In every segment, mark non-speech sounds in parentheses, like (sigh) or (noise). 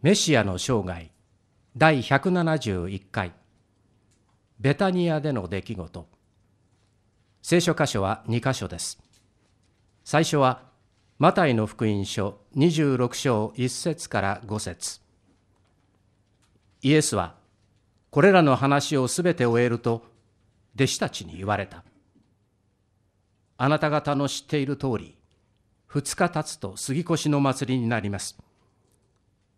メシアの生涯第171回ベタニアでの出来事聖書箇所は2箇所です最初はマタイの福音書26章1節から5節イエスはこれらの話をすべて終えると弟子たちに言われたあなた方の知っている通り2日経つと杉越の祭りになります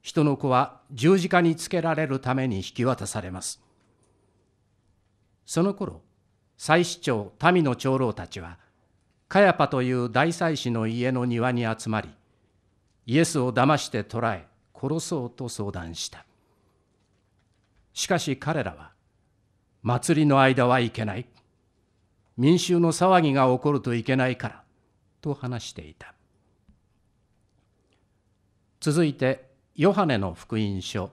人の子は十字架につけられるために引き渡されます。その頃、祭司長、民の長老たちは、カヤパという大祭司の家の庭に集まり、イエスを騙して捕らえ、殺そうと相談した。しかし彼らは、祭りの間はいけない。民衆の騒ぎが起こるといけないから、と話していた。続いてヨハネの福音書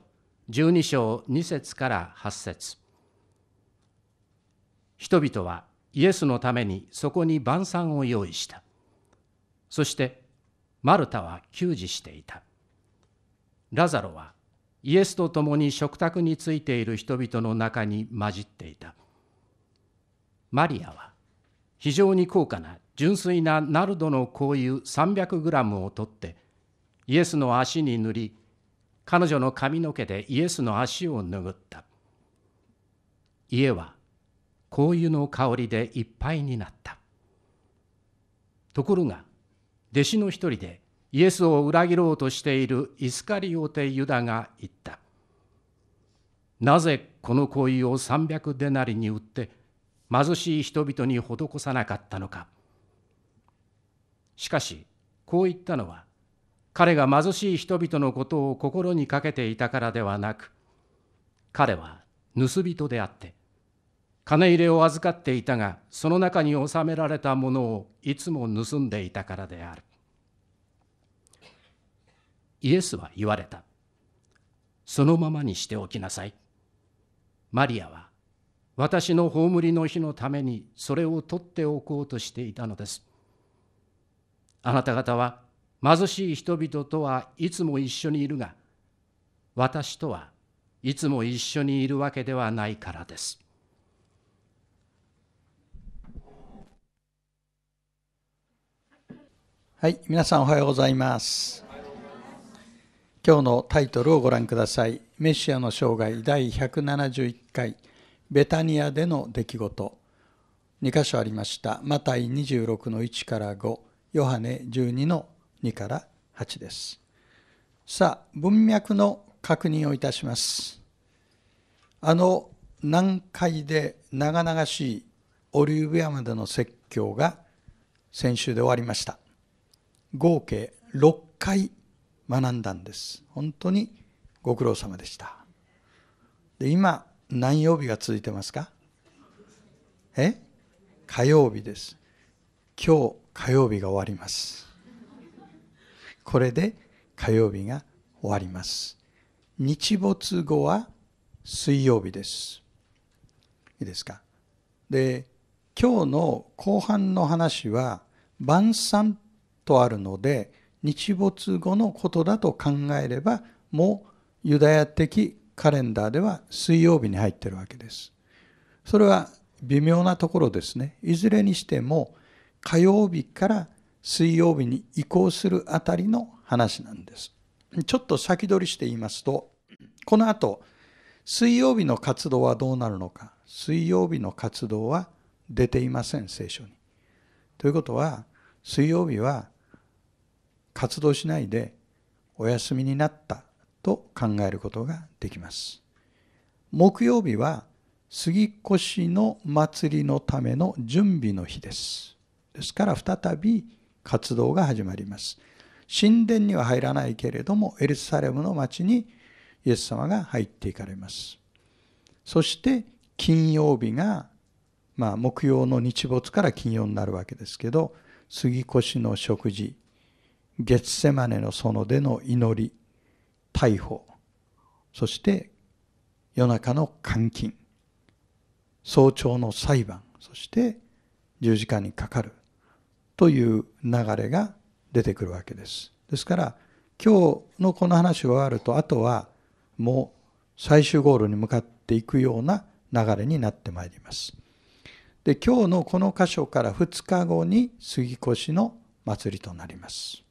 12章2節から8節人々はイエスのためにそこに晩餐を用意したそしてマルタは給仕していたラザロはイエスと共に食卓についている人々の中に混じっていたマリアは非常に高価な純粋なナルドの香油300グラムを取ってイエスの足に塗り彼女の髪の毛でイエスの足を拭った。家は香油の香りでいっぱいになった。ところが、弟子の一人でイエスを裏切ろうとしているイスカリオテ・ユダが言った。なぜこの香油を三百デナリに売って貧しい人々に施さなかったのか。しかし、こう言ったのは彼が貧しい人々のことを心にかけていたからではなく、彼は盗人であって、金入れを預かっていたが、その中に収められたものをいつも盗んでいたからである。イエスは言われた。そのままにしておきなさい。マリアは私の葬りの日のためにそれを取っておこうとしていたのです。あなた方は貧しい人々とはいつも一緒にいるが私とはいつも一緒にいるわけではないからです。はい、皆さんおはようございます。今日のタイトルをご覧ください。メシアの生涯第171回ベタニアでの出来事2箇所ありました。マタイ26の1から5、ヨハネ12の2から8です。さあ、文脈の確認をいたします。あの難解で長々しいオリーブ山での説教が先週で終わりました。合計6回学んだんです。本当にご苦労様でした。で今、何曜日が続いてますかえ火曜日です。今日火曜日が終わります。これで火曜日が終わります。日没後は水曜日です。いいですか。で、今日の後半の話は晩餐とあるので、日没後のことだと考えれば、もうユダヤ的カレンダーでは水曜日に入ってるわけです。それは微妙なところですね。いずれにしても火曜日から水曜日に移行するあたりの話なんです。ちょっと先取りして言いますと、この後、水曜日の活動はどうなるのか。水曜日の活動は出ていません、聖書に。ということは、水曜日は活動しないでお休みになったと考えることができます。木曜日は杉越の祭りのための準備の日です。ですから再び活動が始まります。神殿には入らないけれども、エルサレムの町にイエス様が入っていかれます。そして、金曜日が、まあ、木曜の日没から金曜になるわけですけど、杉越の食事、月瀬マネの園での祈り、逮捕、そして夜中の監禁、早朝の裁判、そして十字架にかかる。という流れが出てくるわけです。ですから今日のこの話が終わるとあとはもう最終ゴールに向かっていくような流れになってまいります。で今日のこの箇所から2日後に杉越の祭りとなります。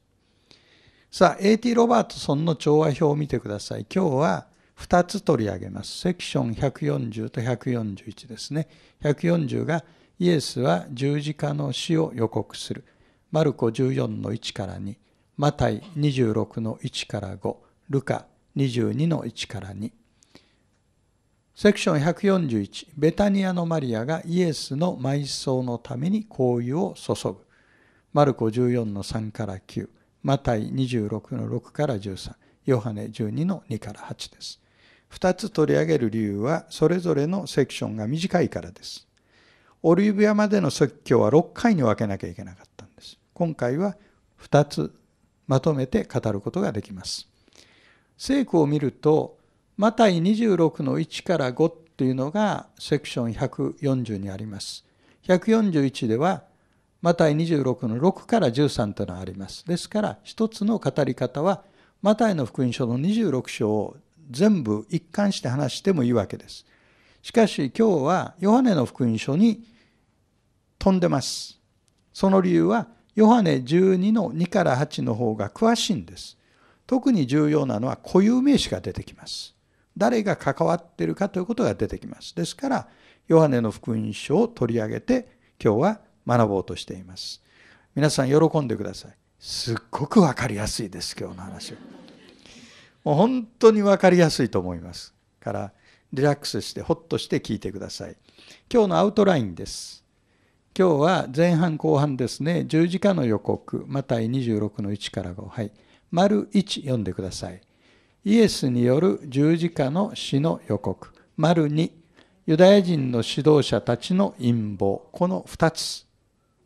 さあ A.T. ロバートソンの調和表を見てください。今日は2つ取り上げます。セクション140と141ですね。140が「イエスは十字架の死を予告する。マルコ14の1から2、マタイ26の1から5、ルカ22の1から2。セクション141、ベタニアのマリアがイエスの埋葬のために香油を注ぐ。マルコ14の3から9、マタイ26の6から13、ヨハネ12の2から8です。2つ取り上げる理由は、それぞれのセクションが短いからです。オリーブ山での説教は6回に分けなきゃいけなかったんです。今回は2つまとめて語ることができます。聖句を見ると、マタイ26の1から5というのがセクション140にあります。141では、マタイ26の6から13というのがあります。ですから、一つの語り方は、マタイの福音書の26章を全部一貫して話してもいいわけです。しかし今日はヨハネの福音書に飛んでます。その理由はヨハネ12の2から8の方が詳しいんです。特に重要なのは固有名詞が出てきます。誰が関わっているかということが出てきます。ですから、ヨハネの福音書を取り上げて今日は学ぼうとしています。皆さん喜んでください。すっごく分かりやすいです、今日の話は。もう本当に分かりやすいと思います。から、リラックスしてホッとして聞いてください。今日のアウトラインです。今日は前半後半ですね、十字架の予告、マタイ26の1から5、はい。丸1読んでください。イエスによる十字架の死の予告、丸2、ユダヤ人の指導者たちの陰謀、この2つ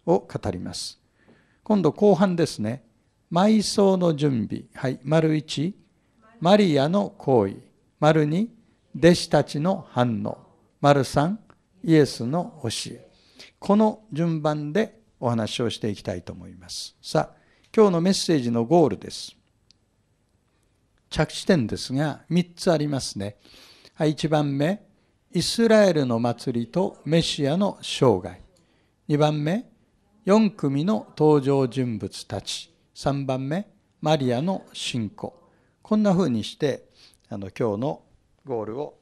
を語ります。今度後半ですね、埋葬の準備、はい。丸1、マリアの行為、丸2、弟子たちの反応、丸三、イエスの教え。この順番でお話をしていきたいと思います。さあ、今日のメッセージのゴールです。着地点ですが、3つありますね。はい、1番目、イスラエルの祭りとメシアの生涯。2番目、4組の登場人物たち。3番目、マリアの信仰。こんな風にして、あの今日のゴールを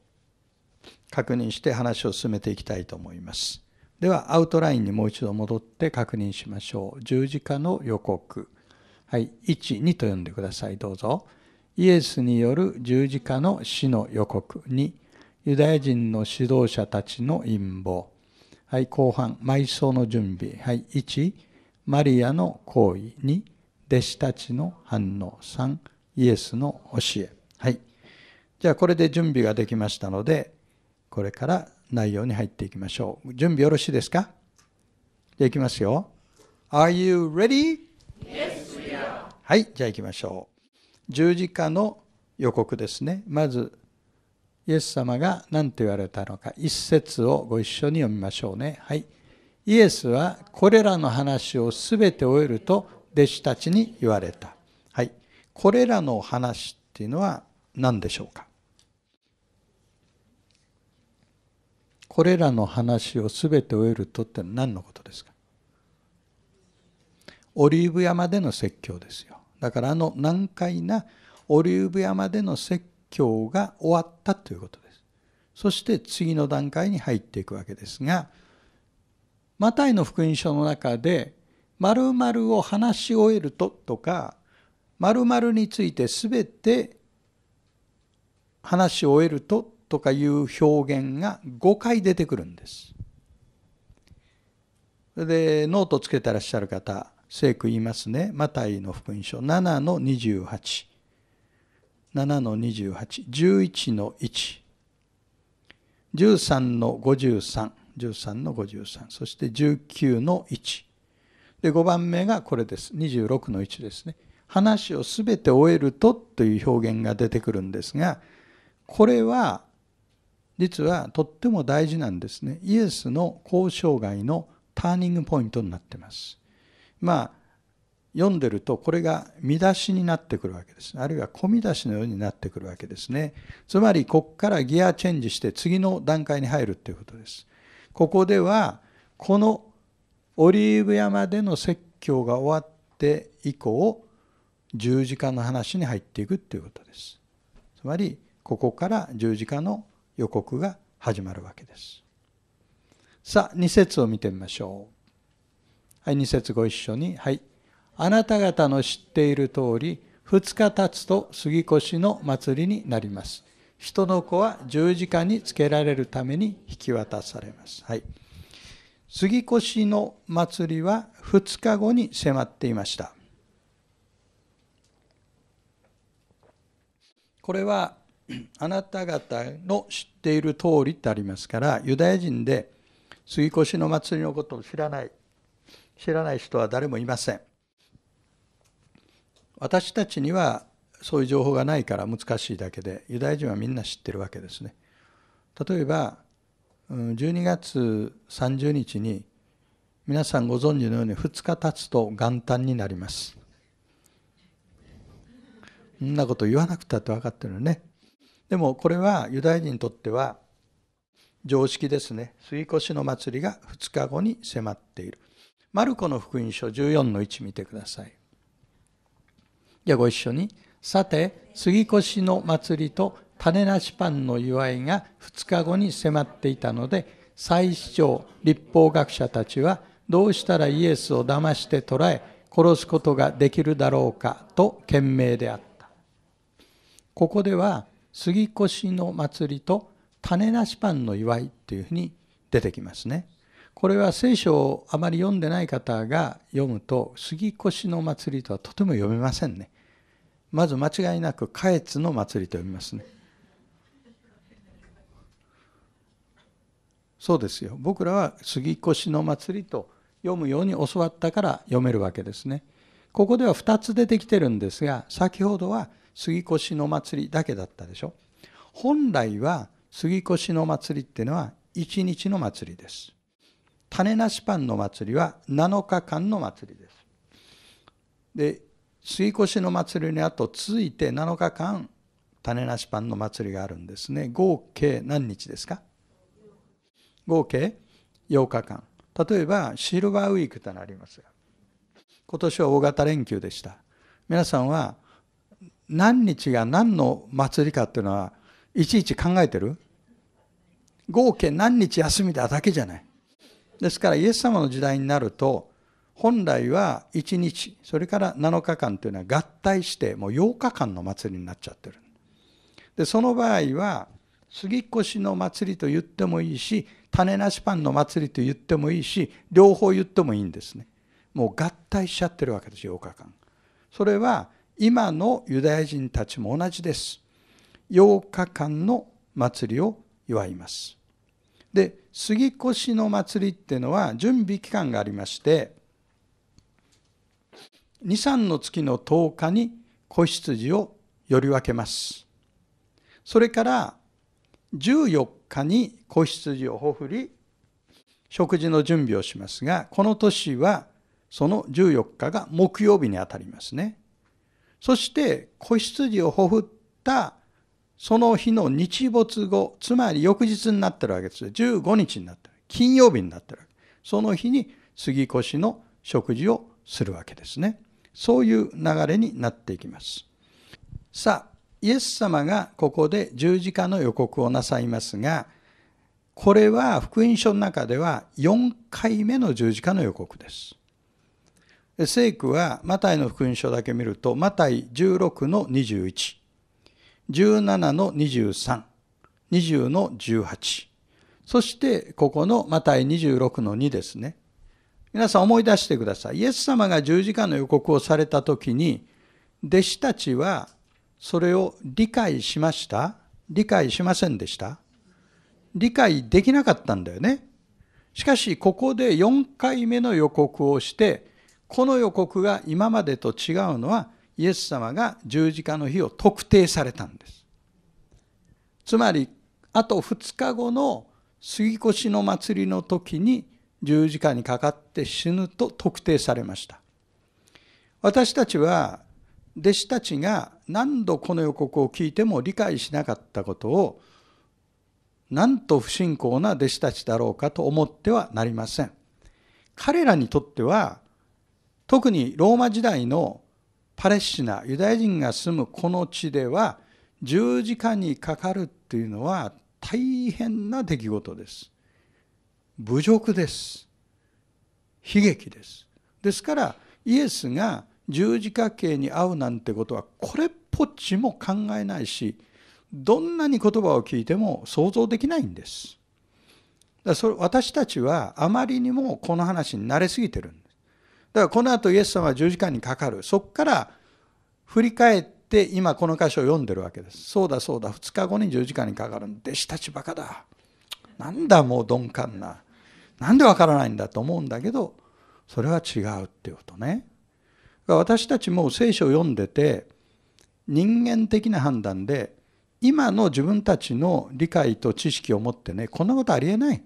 確認して話を進めていきたいと思います。では、アウトラインにもう一度戻って確認しましょう。十字架の予告。はい、1、2と読んでください。どうぞ。イエスによる十字架の死の予告。2、ユダヤ人の指導者たちの陰謀。はい、後半、埋葬の準備。はい、1、マリアの行為。2、弟子たちの反応。3、イエスの教え。はい。じゃあこれで準備ができましたので、これから内容に入っていきましょう。準備よろしいですかじゃあいきますよ。Are you ready? Yes, we are. はい、じゃあいきましょう。十字架の予告ですね。まず、イエス様が何と言われたのか、一節をご一緒に読みましょうね。はい。イエスはこれらの話をすべて終えると弟子たちに言われた。はい。これらの話っていうのは何でしょうかこれらの話を全て終えるとって何のことですかオリーブ山での説教ですよ。だからあの難解なオリーブ山での説教が終わったということです。そして次の段階に入っていくわけですが、マタイの福音書の中で、まるを話し終えるととか、まるについて全て話し終えるととかいう表現が5回出てくるんです。それでノートつけてらっしゃる方聖句言いますね。マタイの福音書7の28。7の28。11の1。13の53。13の53。そして19の1。で、5番目がこれです。26の1ですね。話を全て終えるとという表現が出てくるんですが、これは実はとっても大事なんですね。イエスの交渉外のターニングポイントになってます。まあ、読んでるとこれが見出しになってくるわけです。あるいは込み出しのようになってくるわけですね。つまり、ここからギアチェンジして次の段階に入るということです。ここでは、このオリーブ山での説教が終わって以降、十字架の話に入っていくということです。つまり、ここから十字架の予告が始まるわけです。さあ、2節を見てみましょう。はい、2節ご一緒に。はい。あなた方の知っている通り、2日経つと杉越の祭りになります。人の子は十字架につけられるために引き渡されます。はい。杉越の祭りは2日後に迫っていました。これは (clears throat) あなた方の知っている通りってありますからユダヤ人で杉越の祭りのことを知らない知らない人は誰もいません私たちにはそういう情報がないから難しいだけでユダヤ人はみんな知ってるわけですね例えば12月30日に皆さんご存知のように2日経つと元旦になりますそんなこと言わなくたって分かってるよねでもこれはユダヤ人にとっては常識ですね。杉越の祭りが2日後に迫っている。マルコの福音書14の1見てください。じゃあご一緒に。さて、杉越の祭りと種なしパンの祝いが2日後に迫っていたので、再市長、立法学者たちはどうしたらイエスを騙して捕らえ、殺すことができるだろうかと懸命であった。ここでは杉越の祭りと種なしパンの祝いというふうに出てきますね。これは聖書をあまり読んでない方が読むと杉越の祭りとはとても読めませんね。まず間違いなく「下越の祭り」と読みますね。そうですよ僕らは「杉越の祭り」と読むように教わったから読めるわけですね。ここでは2つ出てきてるんですが先ほどは杉越の祭りだけだったでしょ本来は杉越の祭りっていうのは1日の祭りです種なしパンの祭りは7日間の祭りですで杉越の祭りの後続いて7日間種なしパンの祭りがあるんですね合計何日ですか合計8日間例えばシルバーウィークとなりますが今年は大型連休でした皆さんは何日が何の祭りかっていうのはいちいち考えてる合計何日休みだだけじゃない。ですからイエス様の時代になると本来は1日それから7日間というのは合体してもう8日間の祭りになっちゃってる。でその場合は杉越の祭りと言ってもいいし種なしパンの祭りと言ってもいいし両方言ってもいいんですね。もう合体しちゃってるわけです8日間。それは今のユダヤ人たちも同じです。8日間の祭りを祝います。で、杉越の祭りっていうのは準備期間がありまして、2、3の月の10日に子羊をより分けます。それから14日に子羊をほふり、食事の準備をしますが、この年はその14日が木曜日にあたりますね。そして子羊をほふったその日の日没後つまり翌日になってるわけです15日になってる金曜日になってるわけその日に杉越の食事をするわけですねそういう流れになっていきますさあイエス様がここで十字架の予告をなさいますがこれは福音書の中では4回目の十字架の予告です聖句はマタイの福音書だけ見ると、マタイ16の21、17の23、20の18、そしてここのマタイ26の2ですね。皆さん思い出してください。イエス様が十字架の予告をされた時に、弟子たちはそれを理解しました理解しませんでした理解できなかったんだよね。しかし、ここで4回目の予告をして、この予告が今までと違うのはイエス様が十字架の日を特定されたんです。つまりあと2日後の杉越の祭りの時に十字架にかかって死ぬと特定されました。私たちは弟子たちが何度この予告を聞いても理解しなかったことをなんと不信仰な弟子たちだろうかと思ってはなりません。彼らにとっては特にローマ時代のパレスチナユダヤ人が住むこの地では十字架にかかるっていうのは大変な出来事です侮辱です悲劇ですですからイエスが十字架刑に遭うなんてことはこれっぽっちも考えないしどんなに言葉を聞いても想像できないんですだそれ私たちはあまりにもこの話に慣れすぎてるんですだからこの後イエス様は十字架にかかるそこから振り返って今この箇所を読んでるわけですそうだそうだ2日後に十字架にかかる弟子たちバカだなんだもう鈍感ななんでわからないんだと思うんだけどそれは違うっていうことね私たちも聖書を読んでて人間的な判断で今の自分たちの理解と知識を持ってねこんなことありえない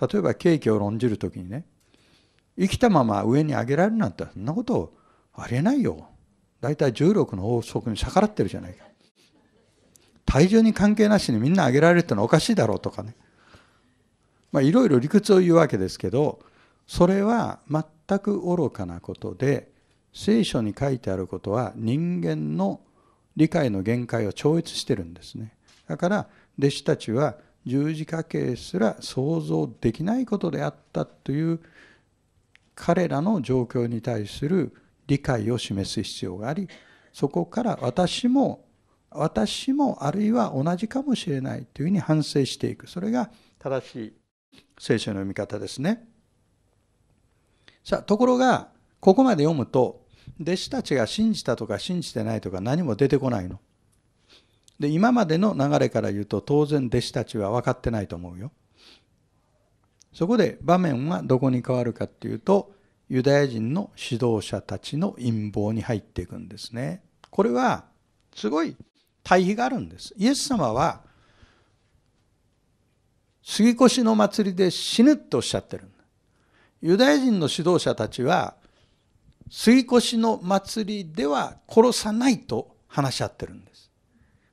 例えばケーを論じる時にね生きたまま上に上げられるなんてそんなことありえないよ。大体重力の法則に逆らってるじゃないか。体重に関係なしにみんな上げられるってのはおかしいだろうとかね。まあいろいろ理屈を言うわけですけど、それは全く愚かなことで、聖書に書いてあることは人間の理解の限界を超越してるんですね。だから弟子たちは十字架形すら想像できないことであったという彼らの状況に対する理解を示す必要がありそこから私も私もあるいは同じかもしれないというふうに反省していくそれが正しい聖書の読み方ですねさあところがここまで読むと弟子たちが信じたとか信じてないとか何も出てこないので今までの流れから言うと当然弟子たちは分かってないと思うよそこで場面はどこに変わるかっていうと、ユダヤ人の指導者たちの陰謀に入っていくんですね。これは、すごい対比があるんです。イエス様は、杉越の祭りで死ぬっておっしゃってる。ユダヤ人の指導者たちは、杉越の祭りでは殺さないと話し合ってるんです。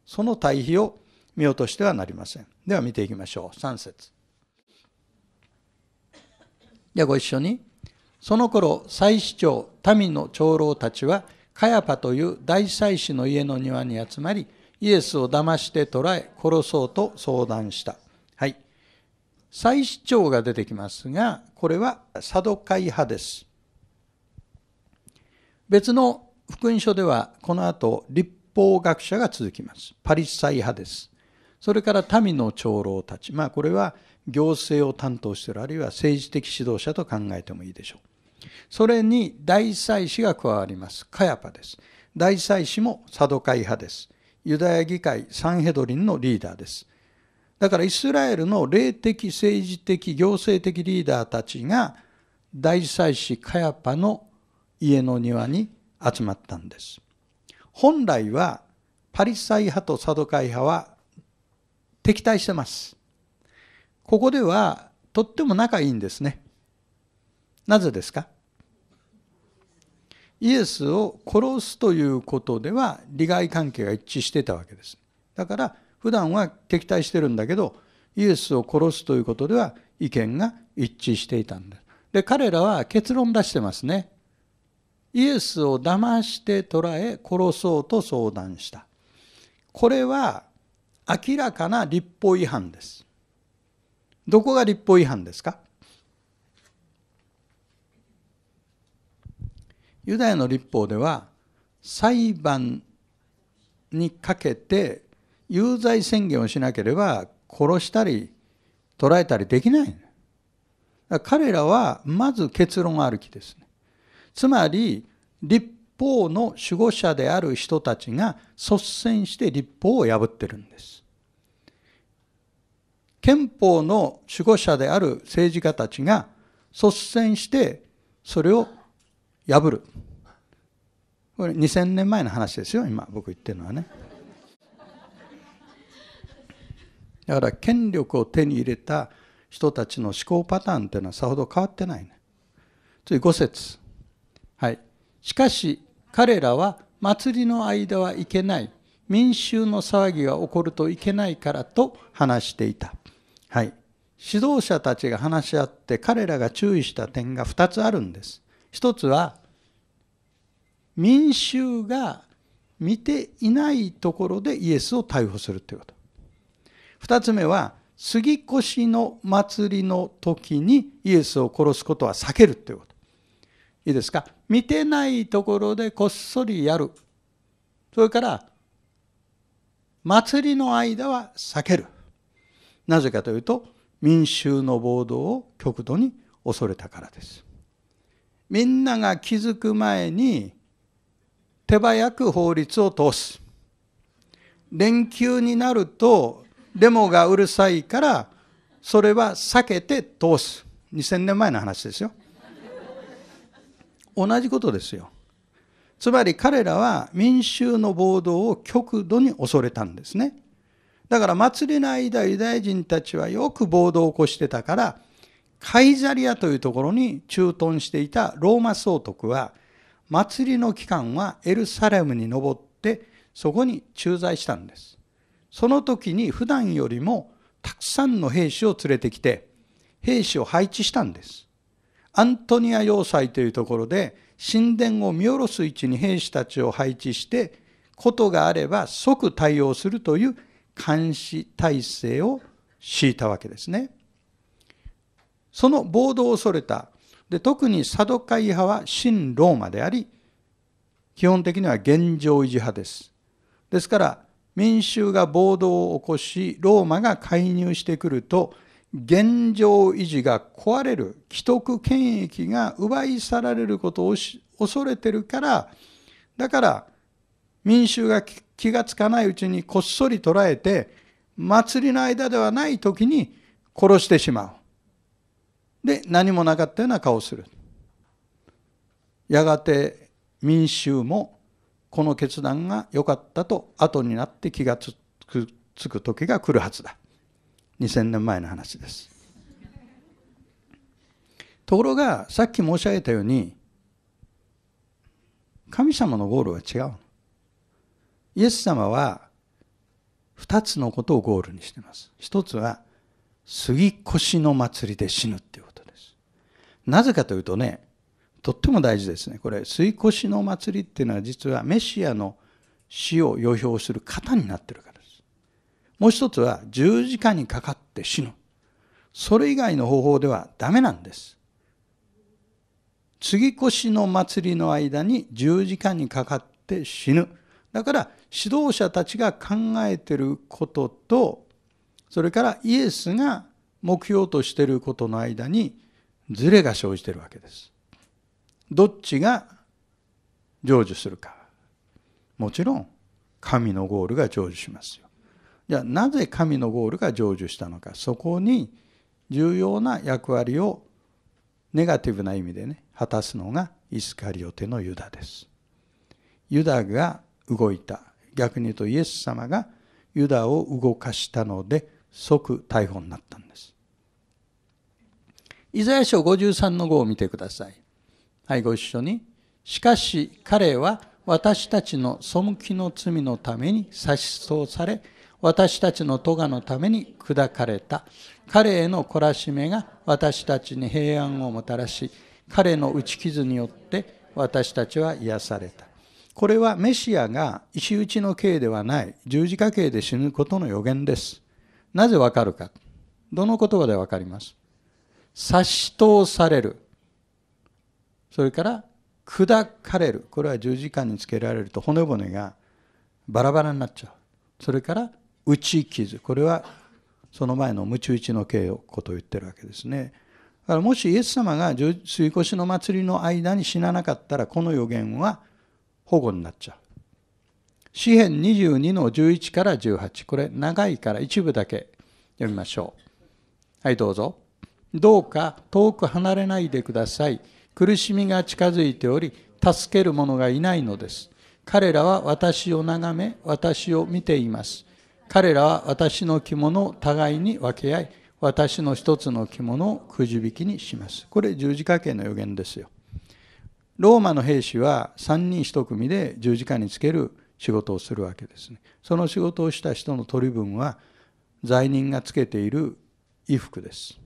その対比を見落としてはなりません。では見ていきましょう。3節ではご一緒に。その頃、祭司長、民の長老たちは、カヤパという大祭司の家の庭に集まり、イエスを騙して捕らえ、殺そうと相談した。はい。祭司長が出てきますが、これはサドカイ派です。別の福音書では、この後、立法学者が続きます。パリサイ派です。それから民の長老たち。まあ、これは行政を担当しているあるいは政治的指導者と考えてもいいでしょうそれに大祭司が加わりますカヤパです大祭司もサドカイ派ですユダヤ議会サンヘドリンのリーダーですだからイスラエルの霊的政治的行政的リーダーたちが大祭司カヤパの家の庭に集まったんです本来はパリサイ派とサドカイ派は敵対してますここではとっても仲いいんですね。なぜですかイエスを殺すということでは利害関係が一致してたわけです。だから普段は敵対してるんだけどイエスを殺すということでは意見が一致していたんです。で彼らは結論出してますね。イエスを騙して捕らえ殺そうと相談した。これは明らかな立法違反です。どこが立法違反ですかユダヤの立法では裁判にかけて有罪宣言をしなければ殺したり捕らえたりできない。彼らはまず結論あるきですね。つまり立法の守護者である人たちが率先して立法を破ってるんです。憲法の守護者である政治家たちが率先してそれを破る。これ2000年前の話ですよ、今僕言ってるのはね。だから権力を手に入れた人たちの思考パターンというのはさほど変わってないね。次5節。はい。しかし彼らは祭りの間はいけない。民衆の騒ぎが起こるといけないからと話していた。はい。指導者たちが話し合って彼らが注意した点が2つあるんです。1つは民衆が見ていないところでイエスを逮捕するということ。2つ目は杉越の祭りの時にイエスを殺すことは避けるということ。いいですか見てないところでこっそりやる。それから祭りの間は避ける。なぜかというと民衆の暴動を極度に恐れたからです。みんなが気づく前に手早く法律を通す。連休になるとデモがうるさいからそれは避けて通す。2000年前の話ですよ。同じことですよ。つまり彼らは民衆の暴動を極度に恐れたんですね。だから祭りの間ユダヤ人たちはよく暴動を起こしてたからカイザリアというところに駐屯していたローマ総督は祭りの期間はエルサレムに登ってそこに駐在したんですその時に普段よりもたくさんの兵士を連れてきて兵士を配置したんですアントニア要塞というところで神殿を見下ろす位置に兵士たちを配置してことがあれば即対応するという監視体制を敷いたわけですね。その暴動を恐れた。で特にサドカイ派は新ローマであり、基本的には現状維持派です。ですから、民衆が暴動を起こし、ローマが介入してくると、現状維持が壊れる、既得権益が奪い去られることを恐れてるから、だから、民衆が気がつかないうちにこっそり捉えて、祭りの間ではない時に殺してしまう。で、何もなかったような顔をする。やがて民衆もこの決断が良かったと後になって気がつくつく時が来るはずだ。2000年前の話です。ところがさっき申し上げたように神様のゴールは違う。イエス様は2つのことをゴールにしています。1つは、杉越の祭りで死ぬっていうことです。なぜかというとね、とっても大事ですね。これ、杉越の祭りっていうのは実はメシアの死を予表する型になってるからです。もう一つは、十字架にかかって死ぬ。それ以外の方法ではダメなんです。杉越の祭りの間に十字架にかかって死ぬ。だから指導者たちが考えてることとそれからイエスが目標としてることの間にズレが生じてるわけです。どっちが成就するかもちろん神のゴールが成就しますよ。じゃあなぜ神のゴールが成就したのかそこに重要な役割をネガティブな意味でね果たすのがイスカリオテのユダです。ユダが動いた逆に言うとイエス様がユダを動かしたので即逮捕になったんですイザヤ書53の5を見てくださいはいご一緒にしかし彼は私たちの背きの罪のために差しそうされ私たちの咎のために砕かれた彼への懲らしめが私たちに平安をもたらし彼の打ち傷によって私たちは癒されたこれはメシアが石打ちの刑ではない十字架刑で死ぬことの予言です。なぜわかるか。どの言葉でわかります差し通される。それから砕かれる。これは十字架につけられると骨骨がバラバラになっちゃう。それから打ち傷。これはその前の鞭打ちの刑をことを言ってるわけですね。だからもしイエス様が吸い越しの祭りの間に死ななかったらこの予言は保護になっちゃう。詩編22の11から18これ長いから一部だけ読みましょうはいどうぞどうか遠く離れないでください苦しみが近づいており助ける者がいないのです彼らは私を眺め私を見ています彼らは私の着物を互いに分け合い私の一つの着物をくじ引きにしますこれ十字架形の予言ですよローマの兵士は3人1組で十字架につける仕事をするわけですねその仕事をした人の取り分は罪人がつけている衣服です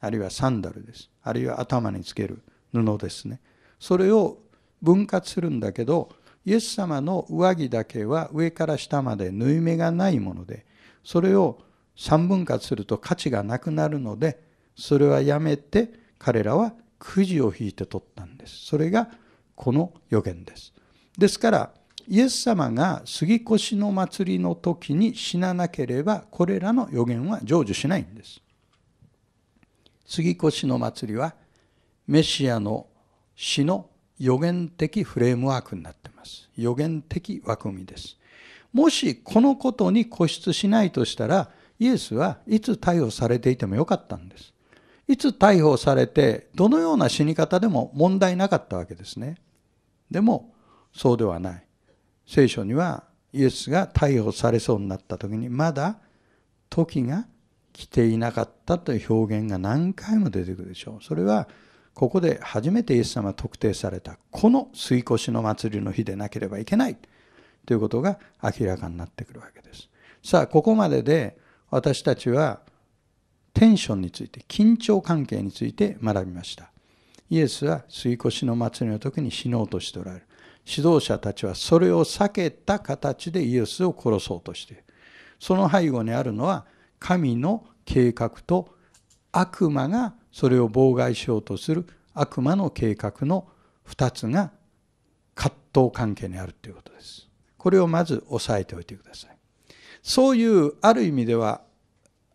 あるいはサンダルですあるいは頭につける布ですねそれを分割するんだけどイエス様の上着だけは上から下まで縫い目がないものでそれを3分割すると価値がなくなるのでそれはやめて彼らはくじを引いて取ったんです。それがこの予言です。ですから、イエス様が杉越の祭りの時に死ななければ、これらの予言は成就しないんです。杉越の祭りは、メシアの死の予言的フレームワークになっています。予言的枠組みです。もしこのことに固執しないとしたら、イエスはいつ逮捕されていてもよかったんです。いつ逮捕されてどのような死に方でも問題なかったわけですねでもそうではない聖書にはイエスが逮捕されそうになった時にまだ時が来ていなかったという表現が何回も出てくるでしょうそれはここで初めてイエス様特定されたこのい越の祭りの日でなければいけないということが明らかになってくるわけですさあここまでで私たちはテンションについて緊張関係について学びましたイエスは水越の祭りの時に死のうとしておられる指導者たちはそれを避けた形でイエスを殺そうとしているその背後にあるのは神の計画と悪魔がそれを妨害しようとする悪魔の計画の2つが葛藤関係にあるということです。これをまず押さえておいてください。そういうある意味では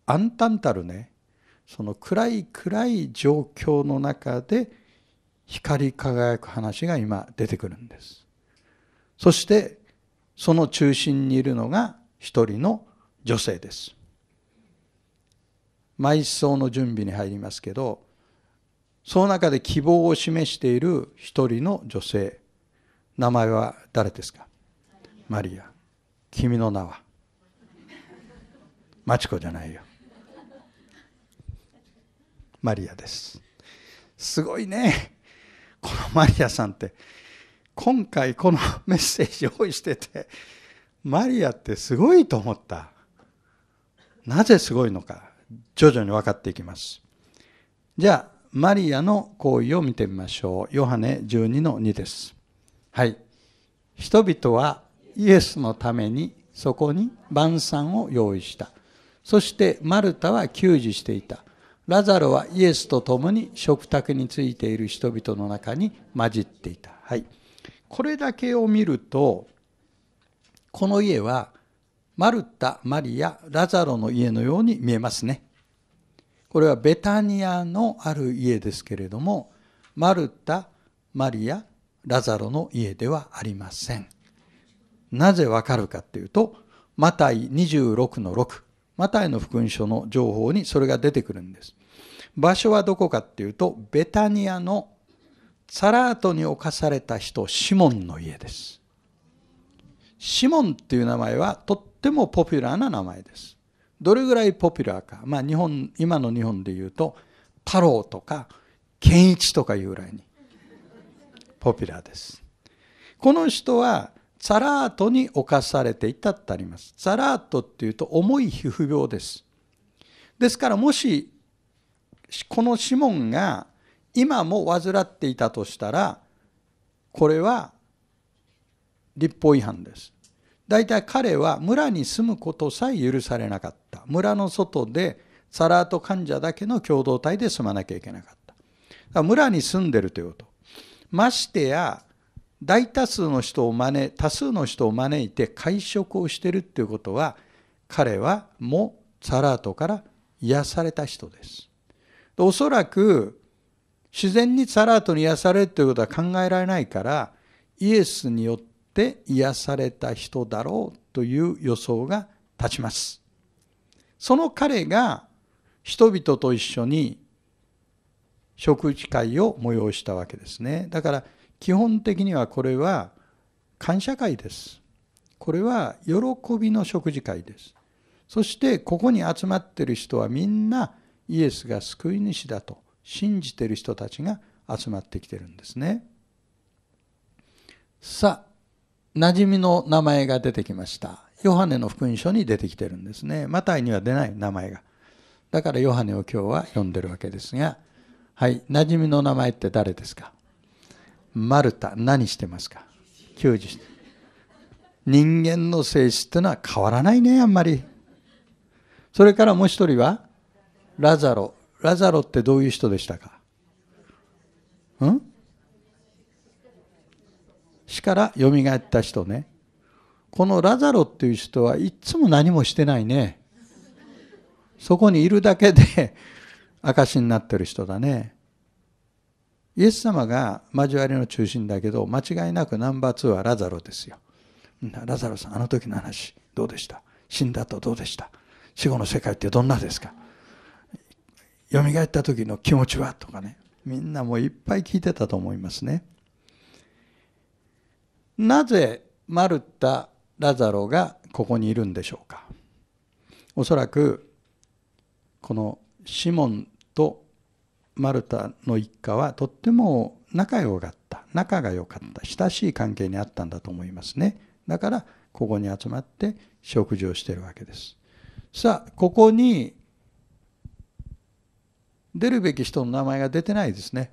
暗淡たるねその暗い暗い状況の中で光り輝く話が今出てくるんです。そしてその中心にいるのが一人の女性です。埋葬の準備に入りますけどその中で希望を示している一人の女性名前は誰ですかマリア君の名は (laughs) マチコじゃないよマリアです。すごいね。このマリアさんって、今回このメッセージ用意してて、マリアってすごいと思った。なぜすごいのか、徐々に分かっていきます。じゃあ、マリアの行為を見てみましょう。ヨハネ12の2です。はい。人々はイエスのためにそこに晩餐を用意した。そしてマルタは給仕していた。ラザロはイエスと共に食卓についている人々の中に混じっていた。はい、これだけを見るとこの家はマルタ、マリア、ラザロの家のように見えますね。これはベタニアのある家ですけれどもマルタ、マリア、ラザロの家ではありません。なぜわかるかっていうとマタイ26の6マタイの福音書の情報にそれが出てくるんです。場所はどこかっていうと、ベタニアのサラートに侵された人、シモンの家です。シモンっていう名前はとってもポピュラーな名前です。どれぐらいポピュラーか。まあ日本、今の日本で言うと、太郎とか、健一とかいうぐらいに、ポピュラーです。この人は、サラートに侵されていたってあります。サラートっていうと重い皮膚病です。ですからもしこのシモンが今も患っていたとしたらこれは立法違反です。大体彼は村に住むことさえ許されなかった。村の外でサラート患者だけの共同体で住まなきゃいけなかった。村に住んでるということ。ましてや大多数の人を招多数の人を招いて会食をしてるっていうことは彼はもうサラートから癒された人です。おそらく自然にサラートに癒されるということは考えられないからイエスによって癒された人だろうという予想が立ちます。その彼が人々と一緒に食事会を催したわけですね。だから基本的にはこれは感謝会です。これは喜びの食事会です。そしてここに集まっている人はみんなイエスが救い主だと信じている人たちが集まってきてるんですね。さあ、馴染みの名前が出てきました。ヨハネの福音書に出てきてるんですね。マタイには出ない名前が。だからヨハネを今日は呼んでるわけですが、はい、馴染みの名前って誰ですかマルタ何してますか給仕して人間の性質ってのは変わらないねあんまりそれからもう一人はラザロラザロってどういう人でしたかん死からよみがえった人ねこのラザロっていう人はいつも何もしてないねそこにいるだけで (laughs) 証になってる人だねイエス様が交わりの中心だけど間違いなくナンバー2はラザロですよラザロさんあの時の話どうでした死んだとどうでした死後の世界ってどんなですか蘇った時の気持ちはとかねみんなもういっぱい聞いてたと思いますねなぜマルタ・ラザロがここにいるんでしょうかおそらくこのシモンマルタの一家はとっても仲良かった仲が良かった親しい関係にあったんだと思いますねだからここに集まって食事をしているわけですさあここに出るべき人の名前が出てないですね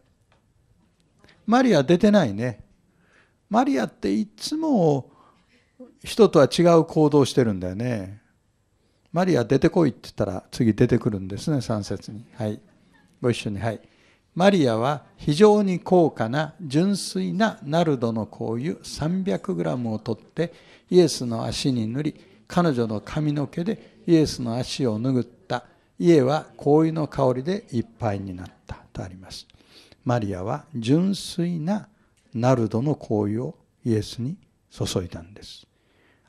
マリア出てないねマリアっていつも人とは違う行動してるんだよねマリア出てこいって言ったら次出てくるんですね3節にはいご一緒に。はい。マリアは非常に高価な純粋なナルドの香油 300g を取ってイエスの足に塗り彼女の髪の毛でイエスの足を拭った家は香油の香りでいっぱいになったとありますマリアは純粋なナルドの香油をイエスに注いだんです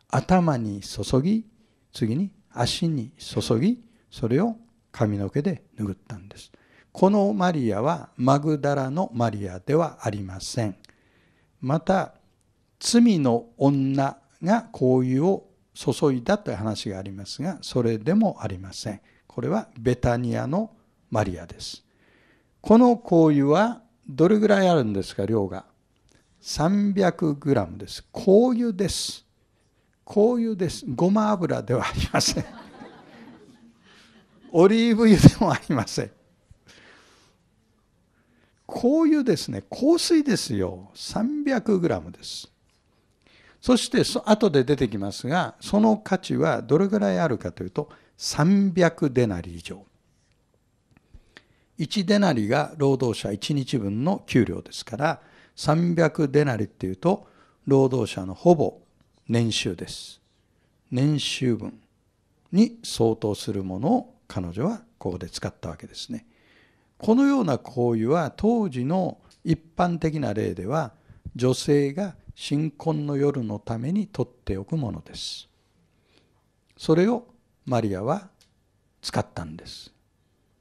頭に注ぎ次に足に注ぎそれを髪の毛で拭ったんですこのマリアはマグダラのマリアではありません。また、罪の女が香油を注いだという話がありますが、それでもありません。これはベタニアのマリアです。この香油はどれぐらいあるんですか、量が。300g です。香油です。香油です。ごま油ではありません。(laughs) オリーブ油でもありません。こういうですね、香水ですよ。300g です。そして、後で出てきますが、その価値はどれぐらいあるかというと、300デナリ以上。1デナリが労働者1日分の給料ですから、300デナリっていうと、労働者のほぼ年収です。年収分に相当するものを彼女はここで使ったわけですね。このような行為は当時の一般的な例では女性が新婚の夜のために取っておくものです。それをマリアは使ったんです。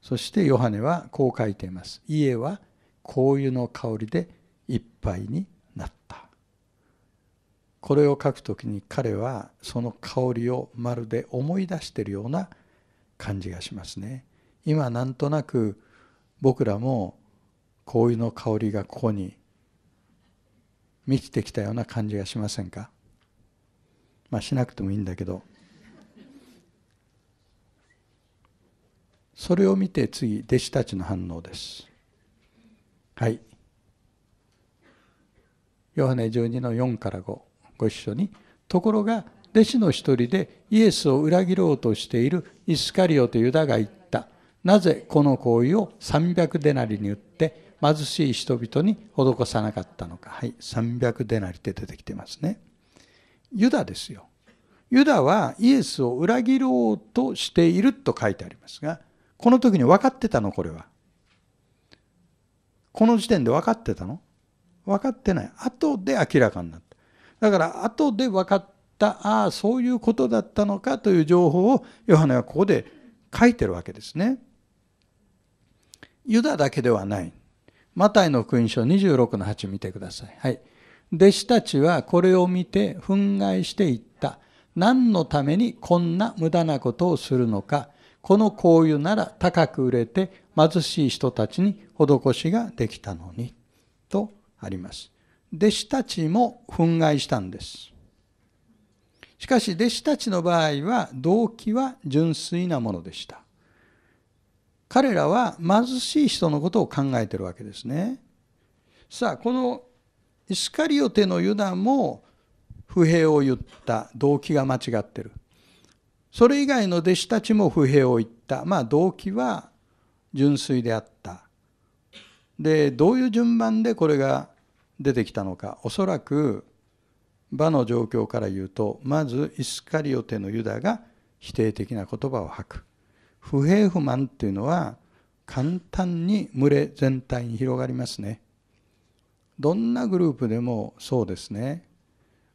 そしてヨハネはこう書いています。家は香油の香りでいっぱいになった。これを書くときに彼はその香りをまるで思い出しているような感じがしますね。今なんとなく僕らも香油の香りがここに満ちてきたような感じがしませんかまあしなくてもいいんだけどそれを見て次弟子たちの反応ですはいヨハネ12の4から5ご一緒にところが弟子の一人でイエスを裏切ろうとしているイスカリオとユダが言ったなぜこの行為を300デナリに売って貧しい人々に施さなかったのか。はい、300デナリって出てきてますね。ユダですよ。ユダはイエスを裏切ろうとしていると書いてありますが、この時に分かってたのこれは。この時点で分かってたの分かってない。後で明らかになった。だから後で分かった、ああ、そういうことだったのかという情報をヨハネはここで書いてるわけですね。ユダだけではない。マタイの福音書26の8見てください。はい。弟子たちはこれを見て憤慨していった。何のためにこんな無駄なことをするのか。この香油なら高く売れて貧しい人たちに施しができたのに。とあります。弟子たちも憤慨したんです。しかし弟子たちの場合は動機は純粋なものでした。彼らは貧しい人のことを考えてるわけですね。さあこのイスカリオテのユダも不平を言った動機が間違ってるそれ以外の弟子たちも不平を言ったまあ動機は純粋であったでどういう順番でこれが出てきたのかおそらく場の状況から言うとまずイスカリオテのユダが否定的な言葉を吐く不平不満というのは簡単に群れ全体に広がりますね。どんなグループでもそうですね。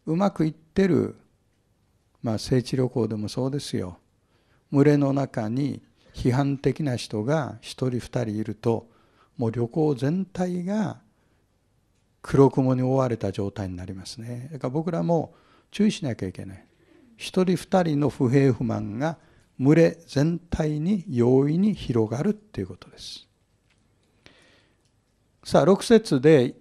うまくいってる、まあ、聖地旅行でもそうですよ。群れの中に批判的な人が1人2人いるともう旅行全体が黒雲に覆われた状態になりますね。だから僕らも注意しなきゃいけない。一人二人の不平不満が群れ全体に容易に広がるっていうことです。さあ、6節で、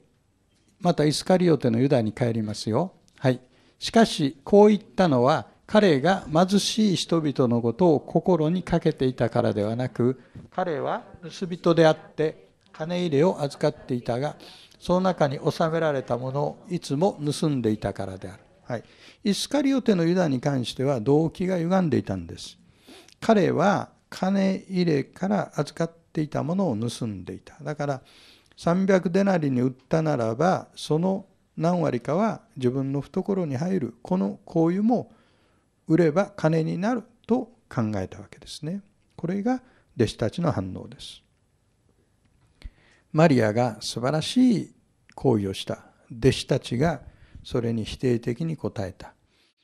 またイスカリオテのユダに帰りますよ。はい。しかし、こう言ったのは、彼が貧しい人々のことを心にかけていたからではなく、彼は盗人であって、金入れを預かっていたが、その中に収められたものをいつも盗んでいたからである。はい、イスカリオテのユダに関しては動機が歪んでいたんです。彼は金入れから預かっていたものを盗んでいた。だから300デナリに売ったならば、その何割かは自分の懐に入る。この香油も売れば金になると考えたわけですね。これが弟子たちの反応です。マリアが素晴らしい行為をした。弟子たちがそれに否定的に答えた。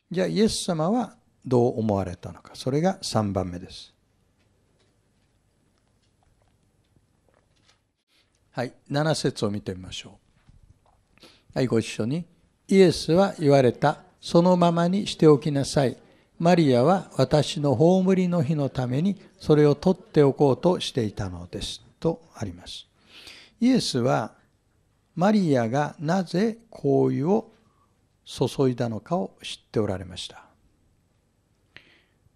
じゃあイエス様はどう思われたのかそれが3番目ですはい7節を見てみましょうはいご一緒にイエスは言われたそのままにしておきなさいマリアは私の葬りの日のためにそれを取っておこうとしていたのですとありますイエスはマリアがなぜ香油を注いだのかを知っておられました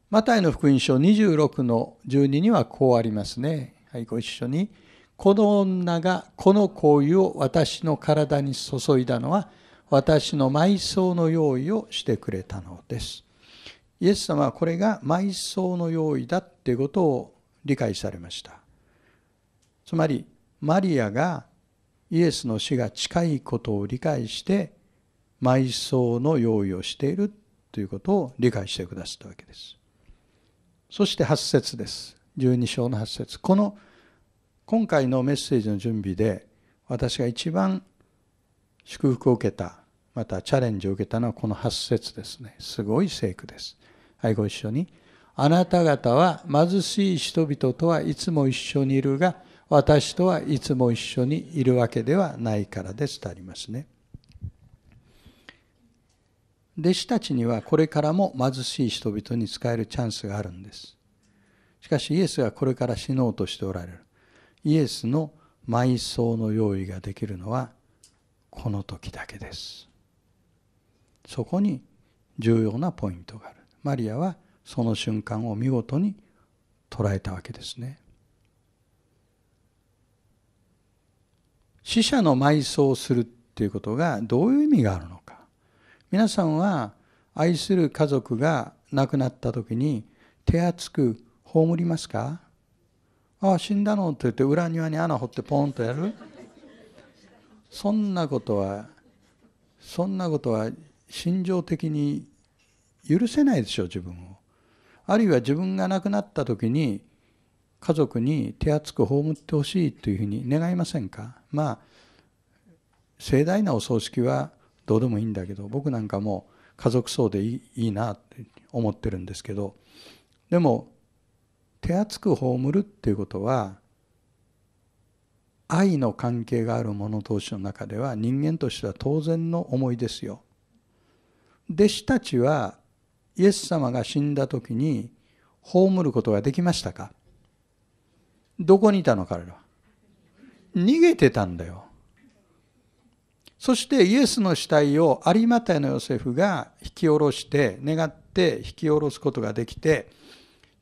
マタイの福音書26の12にはこうありますね。はい、ご一緒に。この女がこの行為を私の体に注いだのは私の埋葬の用意をしてくれたのです。イエス様はこれが埋葬の用意だっていうことを理解されました。つまりマリアがイエスの死が近いことを理解して埋葬の用意をしているということを理解してくださったわけです。そして8節です。12章の8節この今回のメッセージの準備で私が一番祝福を受けたまたチャレンジを受けたのはこの8節ですねすごい聖句ですはいご一緒にあなた方は貧しい人々とはいつも一緒にいるが私とはいつも一緒にいるわけではないからですとありますね弟子たちにはこれからも貧しい人々に使えるチャンスがあるんです。しかしイエスがこれから死のうとしておられる。イエスの埋葬の用意ができるのはこの時だけです。そこに重要なポイントがある。マリアはその瞬間を見事に捉えたわけですね。死者の埋葬をするっていうことがどういう意味があるの皆さんは愛する家族が亡くなった時に手厚く葬りますかああ死んだのって言って裏庭に穴掘ってポンとやるそんなことはそんなことは心情的に許せないでしょ自分をあるいは自分が亡くなった時に家族に手厚く葬ってほしいというふうに願いませんかまあ盛大なお葬式はどうでもいいんだけど僕なんかも家族葬でいいなって思ってるんですけどでも手厚く葬るっていうことは愛の関係がある者同士の中では人間としては当然の思いですよ。弟子たちはイエス様が死んだ時に葬ることができましたかどこにいたの彼らは逃げてたんだよ。そしてイエスの死体をアリマタイのヨセフが引き下ろして願って引き下ろすことができて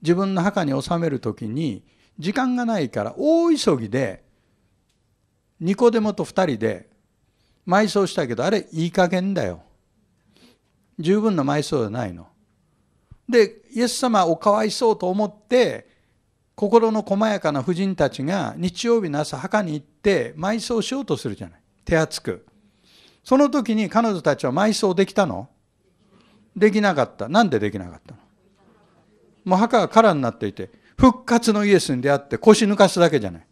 自分の墓に納める時に時間がないから大急ぎでニコデモと2人で埋葬したけどあれいい加減だよ十分な埋葬じゃないの。でイエス様をかわいそうと思って心の細やかな婦人たちが日曜日の朝墓に行って埋葬しようとするじゃない手厚く。その時に彼女たちは埋葬できたのできなかった。なんでできなかったのもう墓が空になっていて、復活のイエスに出会って腰抜かすだけじゃない。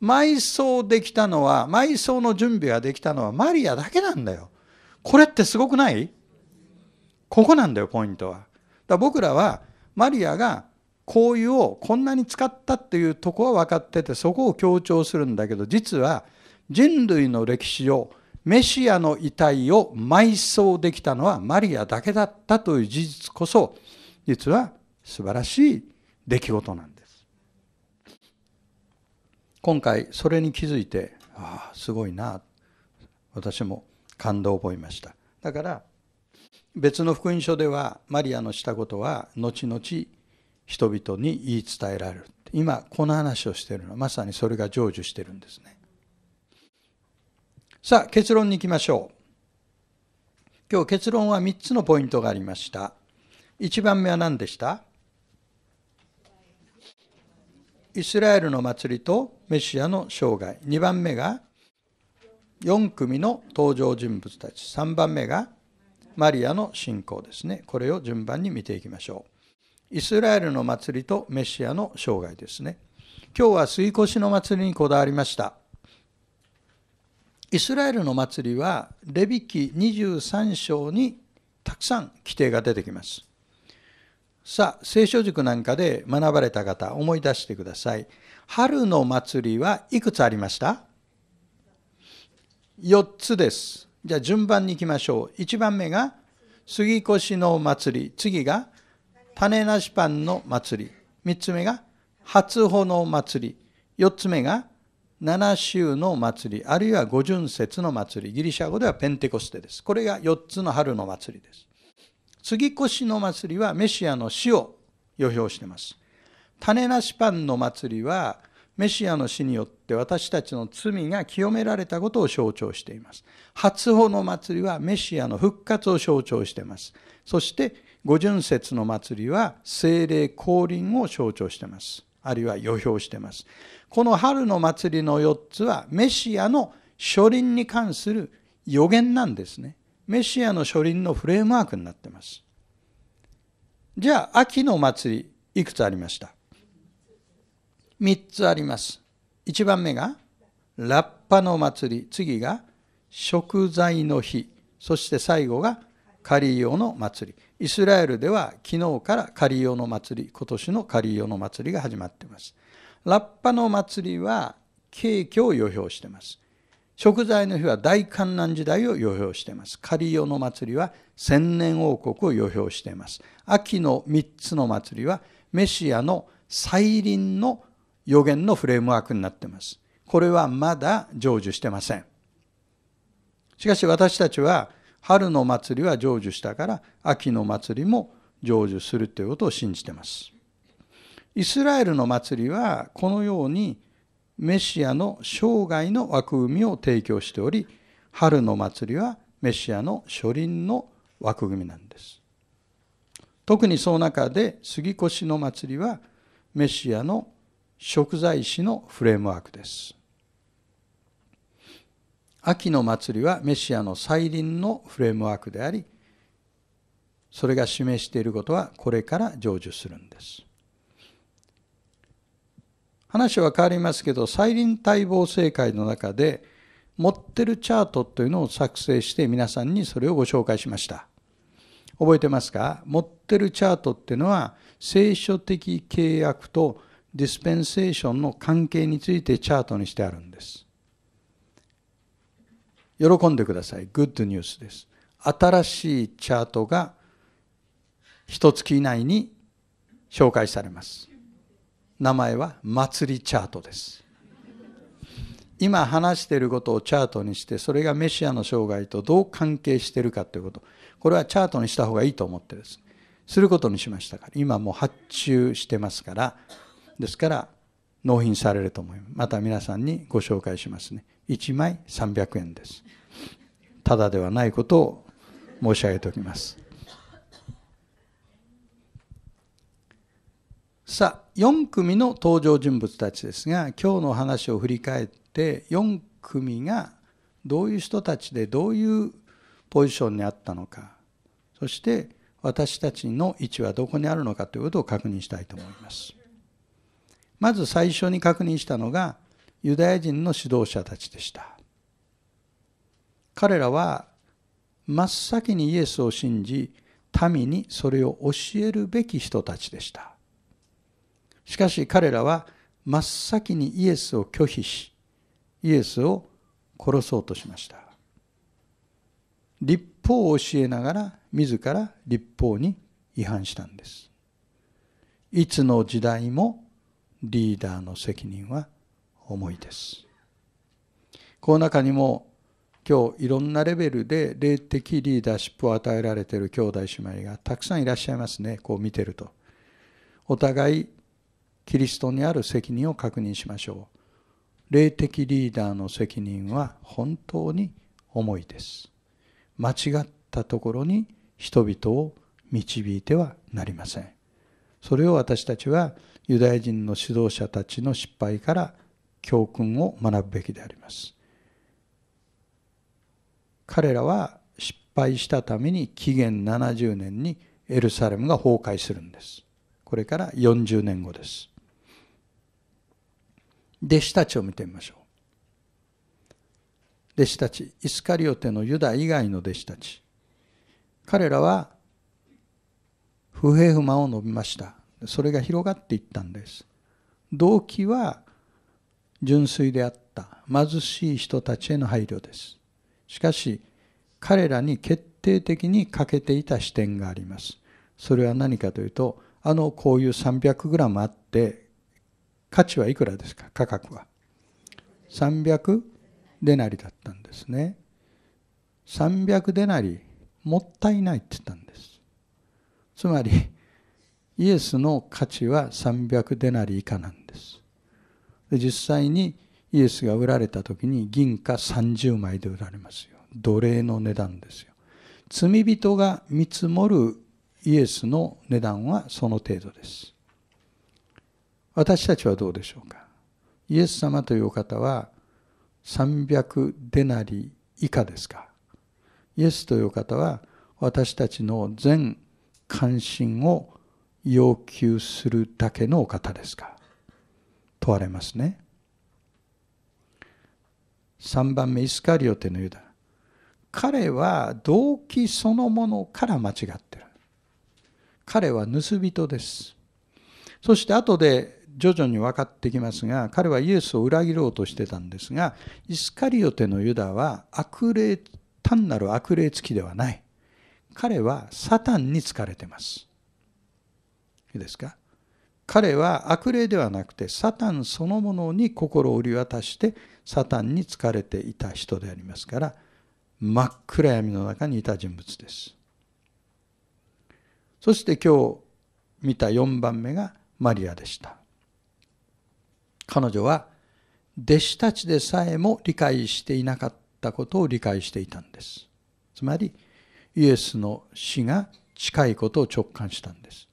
埋葬できたのは、埋葬の準備ができたのはマリアだけなんだよ。これってすごくないここなんだよ、ポイントは。だ僕らは、マリアが香油をこんなに使ったっていうとこは分かってて、そこを強調するんだけど、実は人類の歴史上、メシアの遺体を埋葬できたのはマリアだけだったという事実こそ実は素晴らしい出来事なんです今回それに気づいてああすごいな私も感動を覚えましただから別の福音書ではマリアのしたことは後々人々に言い伝えられる今この話をしているのはまさにそれが成就してるんですねさあ、結論に行きましょう。今日結論は3つのポイントがありました。1番目は何でしたイスラエルの祭りとメシアの生涯。2番目が4組の登場人物たち。3番目がマリアの信仰ですね。これを順番に見ていきましょう。イスラエルの祭りとメシアの生涯ですね。今日はい越の祭りにこだわりました。イスラエルの祭りはレビキ23章にたくさん規定が出てきますさあ聖書塾なんかで学ばれた方思い出してください春の祭りはいくつありました4つですじゃあ順番に行きましょう1番目が杉越の祭り次が種なしパンの祭り3つ目が初穂の祭り4つ目が7週の祭りあるいは五巡節の祭りギリシャ語ではペンテコステですこれが4つの春の祭りです次越の祭りはメシアの死を予表しています種なしパンの祭りはメシアの死によって私たちの罪が清められたことを象徴しています。初穂の祭りはメシアの復活を象徴しています。そして五巡節の祭りは精霊降臨を象徴しています。あるいは予表しています。この春の祭りの4つはメシアの初輪に関する予言なんですね。メシアの初輪のフレームワークになってます。じゃあ秋の祭りいくつありました3つあります。1番目がラッパの祭り次が食材の日そして最後がカリオの祭りイスラエルでは昨日からカリオの祭り今年のカリオの祭りが始まっていますラッパの祭りは景気を予表しています食材の日は大観覧時代を予表していますカリオの祭りは千年王国を予表しています秋の3つの祭りはメシアの再臨の予言のフレームワークになっていますこれはまだ成就してませんしかし私たちは春の祭りは成就したから秋の祭りも成就するということを信じてます。イスラエルの祭りはこのようにメシアの生涯の枠組みを提供しており春の祭りはメシアの初輪の枠組みなんです。特にその中で杉越の祭りはメシアの食材師のフレームワークです。秋の祭りはメシアの再臨のフレームワークでありそれが示していることはこれから成就するんです話は変わりますけど再臨待望正解の中で持ってるチャートというのを作成して皆さんにそれをご紹介しました覚えてますか持ってるチャートっていうのは聖書的契約とディスペンセーションの関係についてチャートにしてあるんです喜んでください。グッドニュースです。新しいチャートが一月以内に紹介されます。名前は祭りチャートです。今話していることをチャートにして、それがメシアの生涯とどう関係しているかということ。これはチャートにした方がいいと思ってです、することにしましたから、今もう発注してますから、ですから納品されると思います。また皆さんにご紹介しますね。1枚300円です。ただではないことを申し上げておきます。さあ4組の登場人物たちですが今日の話を振り返って4組がどういう人たちでどういうポジションにあったのかそして私たちの位置はどこにあるのかということを確認したいと思います。まず最初に確認したのがユダヤ人の指導者たちでした彼らは真っ先にイエスを信じ民にそれを教えるべき人たちでしたしかし彼らは真っ先にイエスを拒否しイエスを殺そうとしました立法を教えながら自ら立法に違反したんですいつの時代もリーダーの責任は思いですこの中にも今日いろんなレベルで霊的リーダーシップを与えられている兄弟姉妹がたくさんいらっしゃいますねこう見てるとお互いキリストにある責任を確認しましょう霊的リーダーの責任は本当に重いです間違ったところに人々を導いてはなりませんそれを私たちはユダヤ人の指導者たちの失敗から教訓を学ぶべきであります彼らは失敗したために紀元70年にエルサレムが崩壊するんですこれから40年後です弟子たちを見てみましょう弟子たちイスカリオテのユダ以外の弟子たち彼らは不平不満を述べましたそれが広がっていったんです動機は純粋であった貧しい人たちへの配慮です。しかし、彼らに決定的に欠けていた視点があります。それは何かというと、あのこういう 300g あって、価値はいくらですか、価格は。300デナリだったんですね。300デナリ、もったいないって言ったんです。つまり、イエスの価値は300デナリ以下なんです。実際にイエスが売られた時に銀貨30枚で売られますよ奴隷の値段ですよ罪人が見積もるイエスの値段はその程度です私たちはどうでしょうかイエス様というお方は300デナリ以下ですかイエスという方は私たちの全関心を要求するだけのお方ですか問われますね3番目イスカリオテのユダ彼は動機そのものから間違ってる彼は盗人ですそして後で徐々に分かってきますが彼はイエスを裏切ろうとしてたんですがイスカリオテのユダは悪霊単なる悪霊つきではない彼はサタンに疲れてますいいですか彼は悪霊ではなくてサタンそのものに心を売り渡してサタンに疲れていた人でありますから真っ暗闇の中にいた人物ですそして今日見た4番目がマリアでした彼女は弟子たちでさえも理解していなかったことを理解していたんですつまりイエスの死が近いことを直感したんです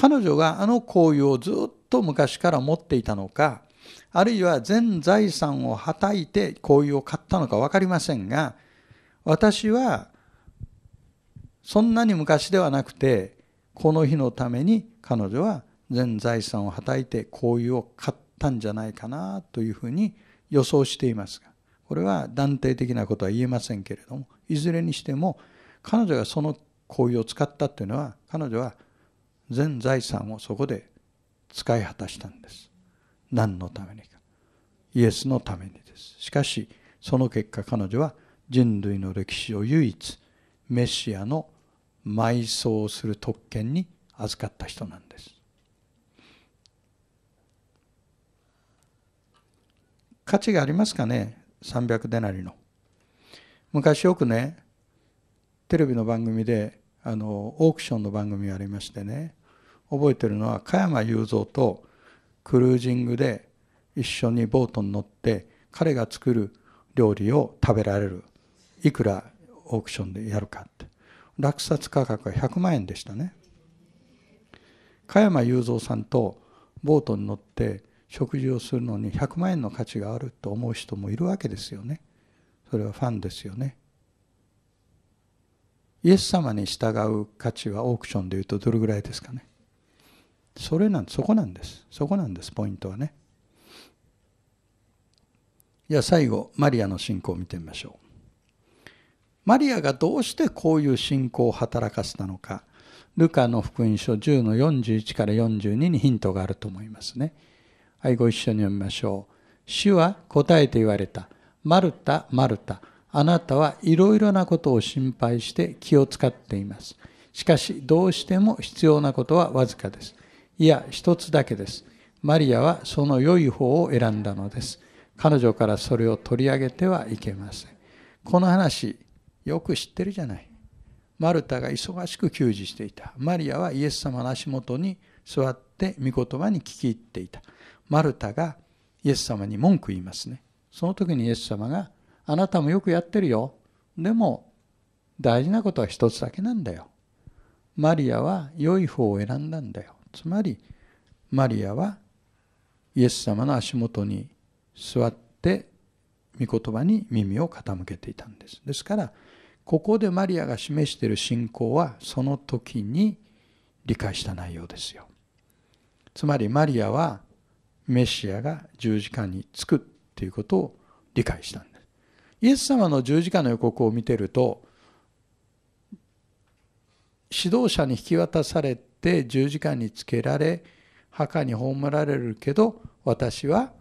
彼女があの行為をずっと昔から持っていたのか、あるいは全財産をはたいて行為を買ったのか分かりませんが、私はそんなに昔ではなくて、この日のために彼女は全財産をはたいて行為を買ったんじゃないかなというふうに予想していますが、これは断定的なことは言えませんけれども、いずれにしても、彼女がその行為を使ったというのは、彼女は全財産をそこで使い果たしたんです。何のためにか。イエスのためにです。しかし、その結果彼女は人類の歴史を唯一メシアの埋葬する特権に預かった人なんです。価値がありますかね300デナリの。昔よくねテレビの番組であのオークションの番組がありましてね覚えてるのは加山雄三とクルージングで一緒にボートに乗って彼が作る料理を食べられるいくらオークションでやるかって落札価格は100万円でしたね加山雄三さんとボートに乗って食事をするのに100万円の価値があると思う人もいるわけですよねそれはファンですよねイエス様に従う価値はオークションでいうとどれぐらいですかねそれなんそこなんですそこなんですポイントはねじゃあ最後マリアの信仰を見てみましょうマリアがどうしてこういう信仰を働かせたのかルカの福音書10の41から42にヒントがあると思いますねはいご一緒に読みましょう主は答えて言われたマルタマルタあなたはいろいろなことを心配して気を使っていますしかしどうしても必要なことはわずかですいや、一つだけです。マリアはその良い方を選んだのです。彼女からそれを取り上げてはいけません。この話、よく知ってるじゃない。マルタが忙しく給仕していた。マリアはイエス様の足元に座って御言葉に聞き入っていた。マルタがイエス様に文句言いますね。その時にイエス様が、あなたもよくやってるよ。でも、大事なことは一つだけなんだよ。マリアは良い方を選んだんだよ。つまりマリアはイエス様の足元に座って御言葉に耳を傾けていたんですですからここでマリアが示している信仰はその時に理解した内容ですよつまりマリアはメシアが十字架につくっていうことを理解したんですイエス様の十字架の予告を見てると指導者に引き渡されって十字架につけられ墓に葬られるけど私は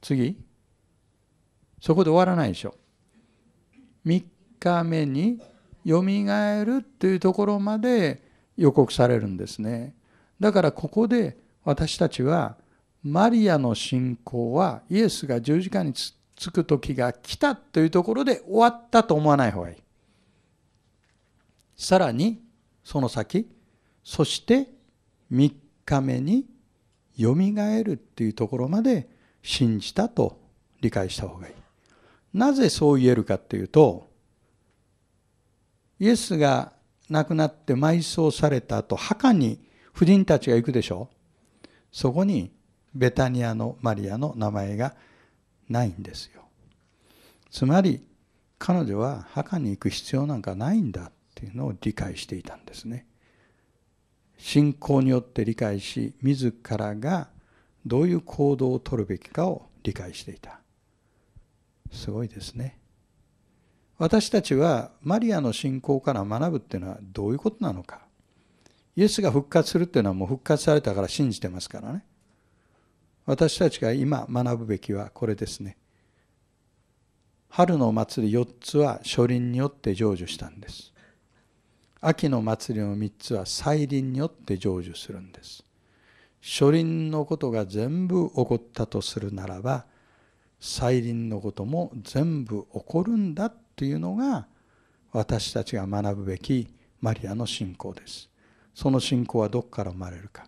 次そこで終わらないでしょ3日目によみがえるというところまで予告されるんですねだからここで私たちはマリアの信仰はイエスが十字架につく時が来たというところで終わったと思わない方がいいさらにその先そして3日目によみがえるっていうところまで信じたと理解した方がいい。なぜそう言えるかっていうとイエスが亡くなって埋葬された後墓に婦人たちが行くでしょそこにベタニアのマリアの名前がないんですよつまり彼女は墓に行く必要なんかないんだっていうのを理解していたんですね信仰によって理解し自らがどういう行動をとるべきかを理解していたすごいですね私たちはマリアの信仰から学ぶっていうのはどういうことなのかイエスが復活するっていうのはもう復活されたから信じてますからね私たちが今学ぶべきはこれですね春の祭り4つは書林によって成就したんです秋の祭りの3つは再臨によって成就するんです。初臨のことが全部起こったとするならば再臨のことも全部起こるんだというのが私たちが学ぶべきマリアの信仰です。その信仰はどこから生まれるか。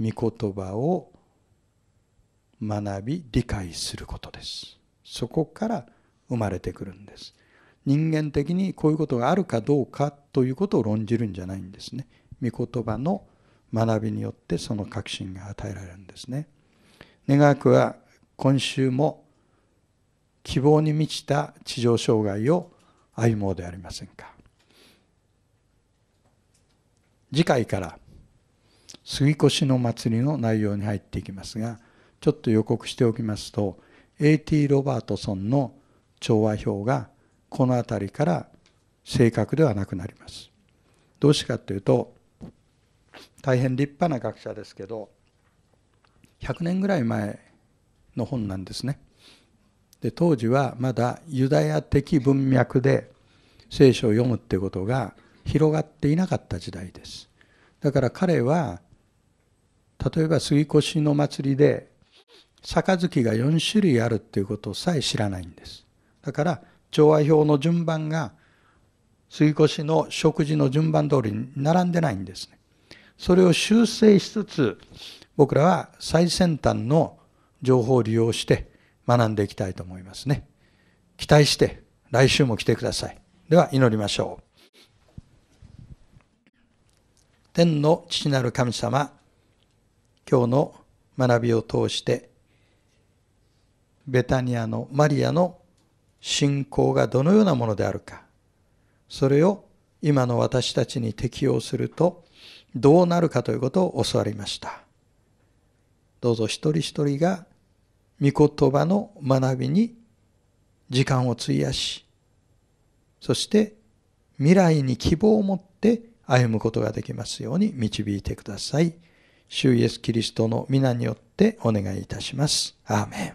御言葉を学び理解することです。そこから生まれてくるんです。人間的にこういうことがあるかどうかということを論じるんじゃないんですね。御言葉の学びによってその確信が与えられるんですね。願わくは今週も希望に満ちた地上障害を歩もうでありませんか。次回から杉越の祭りの内容に入っていきますがちょっと予告しておきますと A.T. ロバートソンの調和表がこの辺りから正確ではなくなります。どうしてかというと大変立派な学者ですけど100年ぐらい前の本なんですね。で当時はまだユダヤ的文脈で聖書を読むってことが広がっていなかった時代です。だから彼は例えば杉越の祭りで杯が4種類あるっていうことさえ知らないんです。だから調和表の順番が杉越の食事の順番通りに並んでないんですね。それを修正しつつ僕らは最先端の情報を利用して学んでいきたいと思いますね。期待して来週も来てください。では祈りましょう。天の父なる神様、今日の学びを通して、ベタニアのマリアの信仰がどのようなものであるか、それを今の私たちに適用するとどうなるかということを教わりました。どうぞ一人一人が御言葉の学びに時間を費やし、そして未来に希望を持って歩むことができますように導いてください。主イエスキリストの皆によってお願いいたします。アーメン。